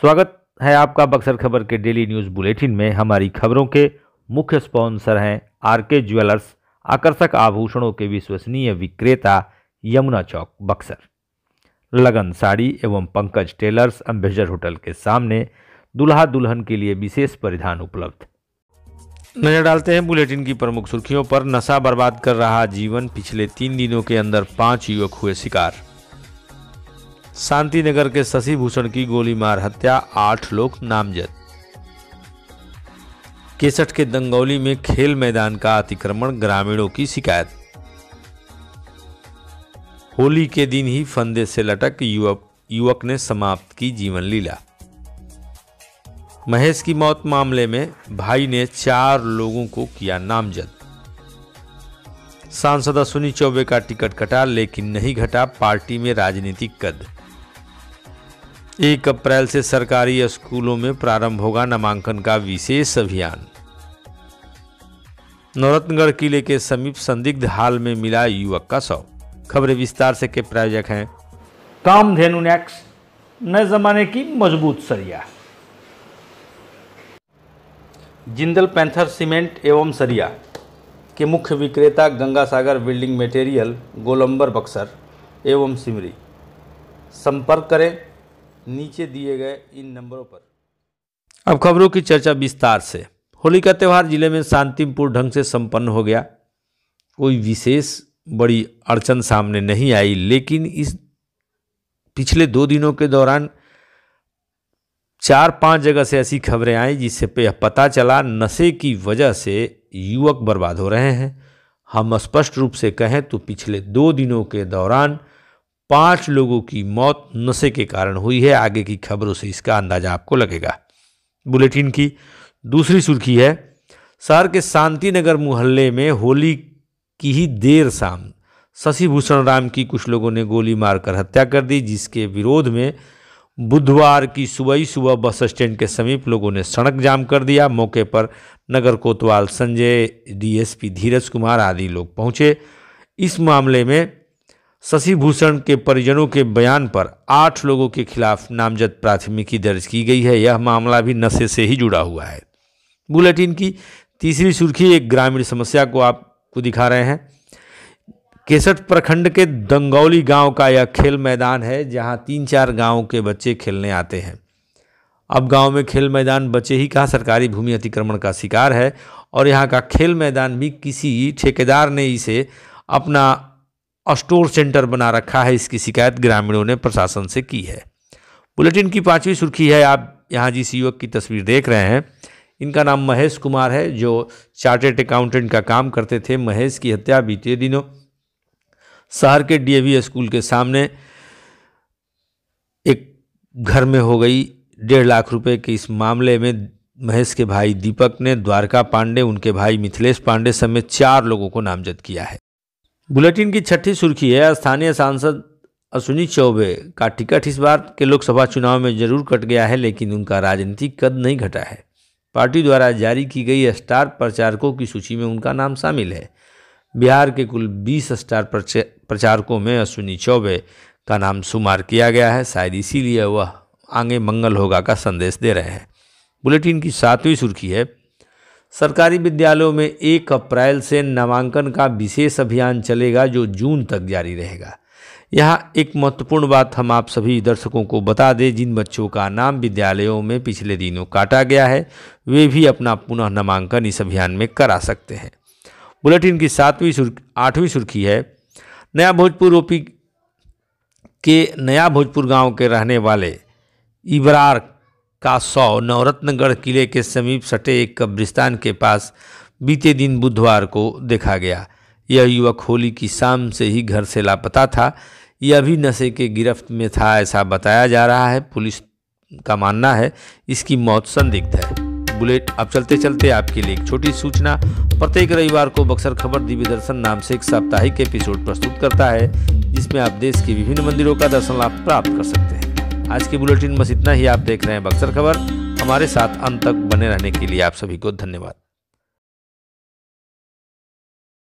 स्वागत है आपका बक्सर खबर के डेली न्यूज़ बुलेटिन में हमारी खबरों के मुख्य स्पॉन्सर हैं आरके ज्वेलर्स आकर्षक आभूषणों के विश्वसनीय विक्रेता यमुना चौक बक्सर लगन साड़ी एवं पंकज टेलर्स अम्बेजर होटल के सामने दुल्हा दुल्हन के लिए विशेष परिधान उपलब्ध नजर डालते हैं बुलेटिन की प्रमुख सुर्खियों पर नशा बर्बाद कर रहा जीवन पिछले तीन दिनों के अंदर पांच युवक हुए शिकार शांतिनगर के शशि भूषण की गोली मार हत्या आठ लोग नामजद केसठ के दंगौली में खेल मैदान का अतिक्रमण ग्रामीणों की शिकायत होली के दिन ही फंदे से लटक युवक युवक ने समाप्त की जीवन लीला महेश की मौत मामले में भाई ने चार लोगों को किया नामजद सांसद अश्विनी चौबे का टिकट कटा लेकिन नहीं घटा पार्टी में राजनीतिक कद एक अप्रैल से सरकारी स्कूलों में प्रारंभ होगा नामांकन का विशेष अभियान नौरत्नगढ़ किले के समीप संदिग्ध हाल में मिला युवक का शव खबरें विस्तार से के प्रायोजक हैं धेनु नेक्स नए जमाने की मजबूत सरिया जिंदल पैंथर सीमेंट एवं सरिया के मुख्य विक्रेता गंगा सागर बिल्डिंग मटेरियल गोलंबर बक्सर एवं सिमरी संपर्क करें नीचे दिए गए इन नंबरों पर अब खबरों की चर्चा विस्तार से होली का त्यौहार जिले में शांतिपूर्ण ढंग से संपन्न हो गया कोई विशेष बड़ी अड़चन सामने नहीं आई लेकिन इस पिछले दो दिनों के दौरान चार पांच जगह से ऐसी खबरें आई जिससे पे पता चला नशे की वजह से युवक बर्बाद हो रहे हैं हम स्पष्ट रूप से कहें तो पिछले दो दिनों के दौरान पांच लोगों की मौत नशे के कारण हुई है आगे की खबरों से इसका अंदाजा आपको लगेगा बुलेटिन की दूसरी सुर्खी है शहर के शांति नगर मोहल्ले में होली की ही देर शाम शशिभूषण राम की कुछ लोगों ने गोली मारकर हत्या कर दी जिसके विरोध में बुधवार की सुबह ही सुबह बस स्टैंड के समीप लोगों ने सड़क जाम कर दिया मौके पर नगर कोतवाल संजय डीएसपी धीरज कुमार आदि लोग पहुंचे इस मामले में शशि भूषण के परिजनों के बयान पर आठ लोगों के खिलाफ नामजद प्राथमिकी दर्ज की गई है यह मामला भी नशे से ही जुड़ा हुआ है बुलेटिन की तीसरी सुर्खी एक ग्रामीण समस्या को आपको दिखा रहे हैं केसट प्रखंड के दंगौली गांव का यह खेल मैदान है जहां तीन चार गांव के बच्चे खेलने आते हैं अब गांव में खेल मैदान बचे ही कहाँ सरकारी भूमि अतिक्रमण का शिकार है और यहाँ का खेल मैदान भी किसी ठेकेदार ने इसे अपना स्टोर सेंटर बना रखा है इसकी शिकायत ग्रामीणों ने प्रशासन से की है बुलेटिन की पांचवी सुर्खी है आप यहाँ जिस युवक की तस्वीर देख रहे हैं इनका नाम महेश कुमार है जो चार्टेड अकाउंटेंट का काम करते थे महेश की हत्या बीते दिनों शहर के डीएवी स्कूल के सामने एक घर में हो गई डेढ़ लाख रुपए के इस मामले में महेश के भाई दीपक ने द्वारका पांडे उनके भाई मिथिलेश पांडे समेत चार लोगों को नामजद किया है बुलेटिन की छठी सुर्खी है स्थानीय सांसद अश्विनी चौबे का टिकट इस बार के लोकसभा चुनाव में जरूर कट गया है लेकिन उनका राजनीतिक कद नहीं घटा है पार्टी द्वारा जारी की गई स्टार प्रचारकों की सूची में उनका नाम शामिल है बिहार के कुल 20 स्टार प्रचारकों में अश्विनी चौबे का नाम शुमार किया गया है शायद इसीलिए वह आगे मंगल होगा का संदेश दे रहे हैं बुलेटिन की सातवीं सुर्खी है सरकारी विद्यालयों में एक अप्रैल से नामांकन का विशेष अभियान चलेगा जो जून तक जारी रहेगा यहाँ एक महत्वपूर्ण बात हम आप सभी दर्शकों को बता दें जिन बच्चों का नाम विद्यालयों में पिछले दिनों काटा गया है वे भी अपना पुनः नामांकन इस अभियान में करा सकते हैं बुलेटिन की सातवीं सुर्खी आठवीं सुर्खी है नया भोजपुर ओपी के नया भोजपुर गांव के रहने वाले इबरार का शव नवरत्नगढ़ किले के समीप सटे एक कब्रिस्तान के पास बीते दिन बुधवार को देखा गया यह युवक होली की शाम से ही घर से लापता था यह भी नशे के गिरफ्त में था ऐसा बताया जा रहा है पुलिस का मानना है इसकी मौत संदिग्ध है बुलेट अब चलते चलते आपके लिए एक छोटी सूचना प्रत्येक रविवार को बक्सर खबर दिव्य दर्शन नाम से एक साप्ताहिक एपिसोड प्रस्तुत करता है जिसमें आप देश के विभिन्न मंदिरों का दर्शन लाभ प्राप्त कर सकते हैं आज की बुलेटिन बस इतना ही आप देख रहे हैं बक्सर खबर हमारे साथ अंत तक बने रहने के लिए आप सभी को धन्यवाद